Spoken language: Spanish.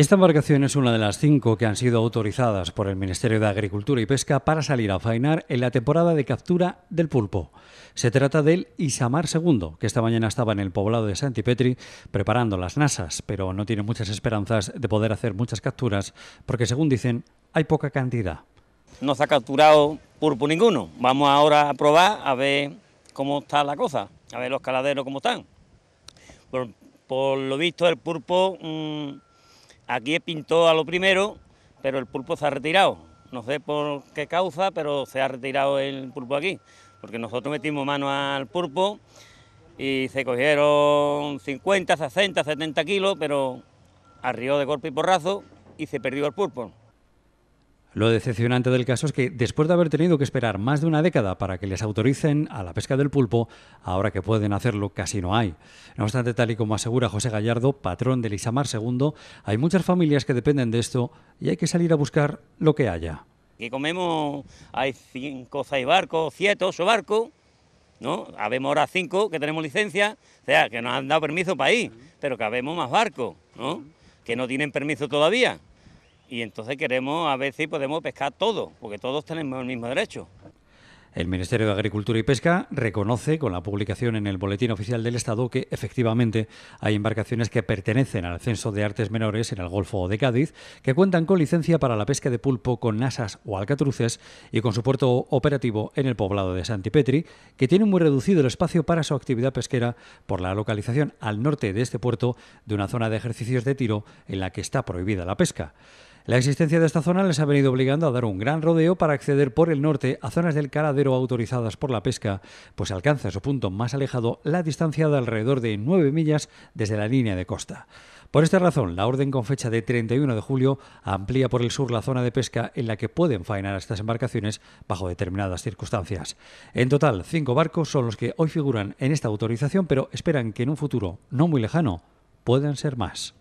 Esta embarcación es una de las cinco que han sido autorizadas por el Ministerio de Agricultura y Pesca para salir a fainar en la temporada de captura del pulpo. Se trata del Isamar II, que esta mañana estaba en el poblado de Santipetri preparando las nasas, pero no tiene muchas esperanzas de poder hacer muchas capturas porque, según dicen, hay poca cantidad. No se ha capturado pulpo ninguno. Vamos ahora a probar a ver cómo está la cosa, a ver los caladeros cómo están. Por, lo visto, el pulpo... Mm, Aquí pintó a lo primero, pero el pulpo se ha retirado. No sé por qué causa, pero se ha retirado el pulpo aquí, porque nosotros metimos mano al pulpo y se cogieron 50, 60, 70 kilos, pero arrió de golpe y porrazo y se perdió el pulpo. Lo decepcionante del caso es que, después de haber tenido que esperar más de una década para que les autoricen a la pesca del pulpo, ahora que pueden hacerlo casi no hay. No obstante, tal y como asegura José Gallardo, patrón del Isamar II, hay muchas familias que dependen de esto y hay que salir a buscar lo que haya. Que comemos, hay cinco, seis barcos, siete, su barcos, ¿no? Habemos ahora cinco que tenemos licencia, o sea, que nos han dado permiso para ir, pero que habemos más barcos, ¿no? Que no tienen permiso todavía y entonces queremos a ver si podemos pescar todo, porque todos tenemos el mismo derecho. El Ministerio de Agricultura y Pesca reconoce con la publicación en el Boletín Oficial del Estado que efectivamente hay embarcaciones que pertenecen al censo de artes menores en el Golfo de Cádiz que cuentan con licencia para la pesca de pulpo con nasas o alcatruces y con su puerto operativo en el poblado de Santipetri, que tiene muy reducido el espacio para su actividad pesquera por la localización al norte de este puerto de una zona de ejercicios de tiro en la que está prohibida la pesca. La existencia de esta zona les ha venido obligando a dar un gran rodeo para acceder por el norte a zonas del caladero autorizadas por la pesca, pues alcanza su punto más alejado la distancia de alrededor de 9 millas desde la línea de costa. Por esta razón, la orden con fecha de 31 de julio amplía por el sur la zona de pesca en la que pueden faenar estas embarcaciones bajo determinadas circunstancias. En total, cinco barcos son los que hoy figuran en esta autorización, pero esperan que en un futuro no muy lejano puedan ser más.